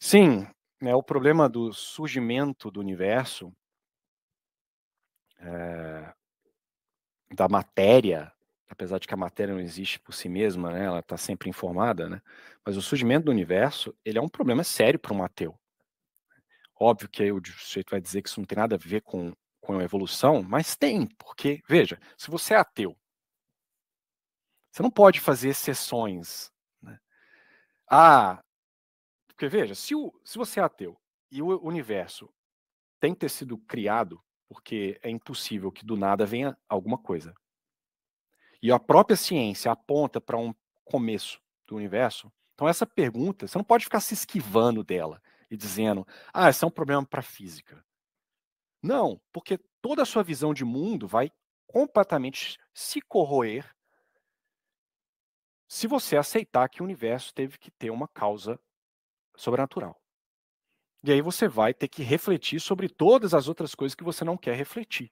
Sim, né, o problema do surgimento do universo, é, da matéria, apesar de que a matéria não existe por si mesma, né, ela está sempre informada, né, mas o surgimento do universo ele é um problema sério para um ateu. Óbvio que aí o sujeito vai dizer que isso não tem nada a ver com, com a evolução, mas tem, porque, veja, se você é ateu, você não pode fazer exceções. Né? Ah, porque veja, se, o, se você é ateu e o universo tem que ter sido criado, porque é impossível que do nada venha alguma coisa. E a própria ciência aponta para um começo do universo. Então, essa pergunta, você não pode ficar se esquivando dela e dizendo, ah, isso é um problema para a física. Não, porque toda a sua visão de mundo vai completamente se corroer se você aceitar que o universo teve que ter uma causa sobrenatural. E aí você vai ter que refletir sobre todas as outras coisas que você não quer refletir.